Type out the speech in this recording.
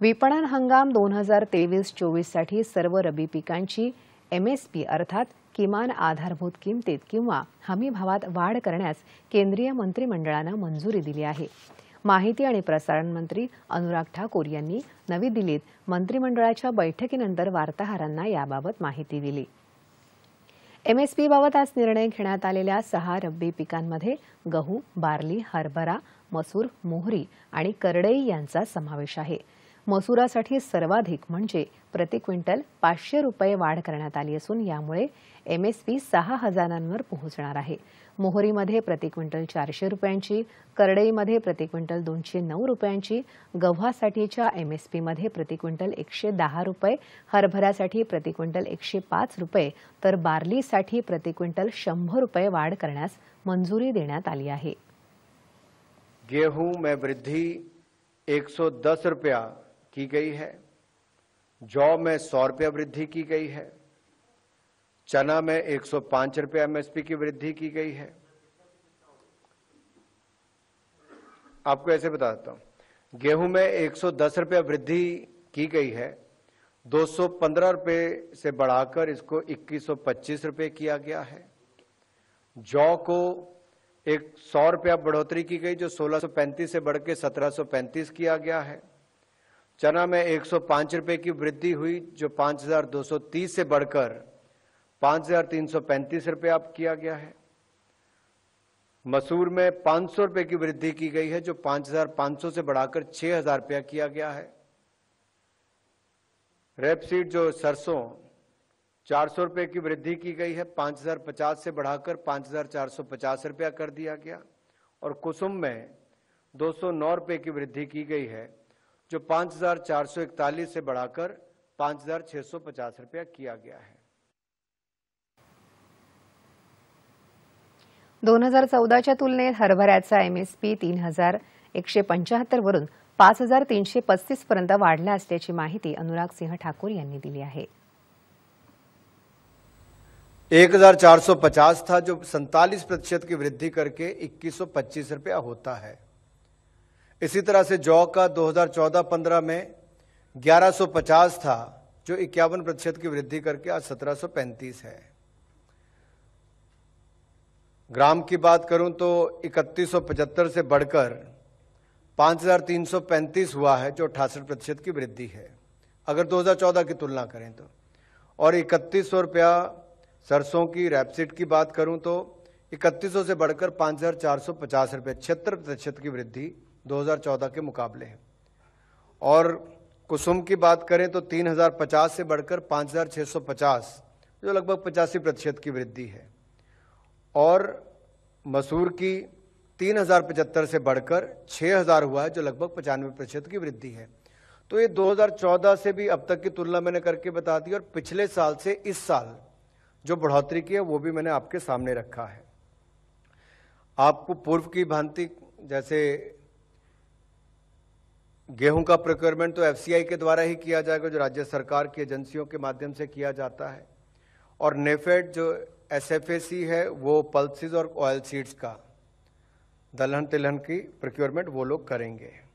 विपणन हंगाम दोन हजार तेवीस चोवीससाठी सर्व रबी पिकांची एमएसपी अर्थात किमान आधारभूत किमतीत किंवा हमी भावात वाढ करण्यास केंद्रीय मंत्रिमंडळानं मंजुरी दिली आहे माहिती आणि प्रसारण मंत्री अनुराग ठाकूर यांनी नवी दिल्लीत मंत्रिमंडळाच्या बैठकीनंतर वार्ताहरांना याबाबत माहिती दिली एमएसपीबाबत आज निर्णय घेण्यात आलेल्या सहा रब्बी पिकांमध्ये गहू बार्ली हरभरा मसूर मोहरी आणि करडई यांचा समावेश आहे मसुरासाठी सर्वाधिक म्हणजे प्रति क्विंटल पाचशे रुपये वाढ करण्यात आली असून यामुळे एमएसपी सहा हजारांवर पोहोचणार आहे मोहरीमध्ये प्रति क्विंटल चारशे रुपयांची करडईमध्ये प्रति क्विंटल दोनशे नऊ रुपयांची गव्हासाठीच्या एमएसपीमध्ये प्रति क्विंटल एकशे दहा रुपये हरभऱ्यासाठी प्रति क्विंटल एकशे पाच रुपये तर बार्लीसाठी प्रति क्विंटल शंभर रुपये वाढ करण्यास मंजुरी देण्यात आली आहे वृद्धी में वृद्धि 110 रुपया की गई है जौ में सौ रुपया वृद्धि की गई है चना में एक सौ पांच रुपये एमएसपी की वृद्धि की गई है आपको ऐसे बता देता हूं गेहूं में एक सौ दस रुपया वृद्धि की गई है दो सौ पंद्रह रुपये से बढ़ाकर इसको इक्कीस सौ पच्चीस रुपये किया गया है जौ को एक सौ रुपया बढ़ोतरी की गई जो सोलह सौ पैंतीस से बढ़कर सत्रह सौ पैंतीस किया गया है चना में 105 रुपए की वृद्धि हुई जो 5,230 से बढ़कर 5,335 रुपए अब किया गया है मसूर में 500 रुपए की वृद्धि की गई है जो 5,500 से बढ़ाकर 6,000 रुपया किया गया है रेपसीड जो सरसों 400 रुपए की वृद्धि की गई है 5,050 से बढ़ाकर 5,450 रुपया कर दिया गया और कुसुम में 209 रुपए की वृद्धि की गई है जो 5,441 से बढ़ाकर 5,650 रुपया किया गया है 2014च्या तुलनेत हरभऱ्याचा एमएसपी तीन हजार एकशे पंचाहत्तर वरून पाच हजार तीनशे पस्तीस पर्यंत वाढला असल्याची माहिती अनुराग सिंह ठाकूर यांनी दिली आहे एक हजार चार सौ पचास था जो सैतालीस प्रतिशत की वृद्धि करके इक्कीस सौ पच्चीस रुपया होता है इसी तरह से जौ का 2014-15 में 1150 था जो इक्यावन प्रतिशत की वृद्धि करके आज 1735 है ग्राम की बात करूं तो इकतीस से बढ़कर 5335 हुआ है जो अठासठ प्रतिशत की वृद्धि है अगर 2014 की तुलना करें तो और इकतीस सौ रुपया सरसों की रैपसिट की बात करूं तो इकतीस सौ से बढ़कर 5450 हज़ार चार सौ पचास छिहत्तर प्रतिशत की वृद्धि 2014 के मुकाबले हैं और कुसुम की बात करें तो 3050 से बढ़कर 5650 जो लगभग पचासी प्रतिशत की वृद्धि है और मसूर की 3075 से बढ़कर 6000 हुआ है जो लगभग पचानवे प्रतिशत की वृद्धि है तो ये 2014 से भी अब तक की तुलना मैंने करके बता दी और पिछले साल से इस साल जो बढ़ोतरी की है वो भी मैंने आपके सामने रखा है आपको पूर्व की भांति जैसे गेहूं का प्रोक्योरमेंट तो एफसीआई के द्वारा ही किया जाएगा जो राज्य सरकार की एजेंसियों के माध्यम से किया जाता है और नेफेड जो एसएफएसी है वो पल्सिस और ऑयल सीड्स का दलहन तिलहन की प्रोक्योरमेंट वो लोग करेंगे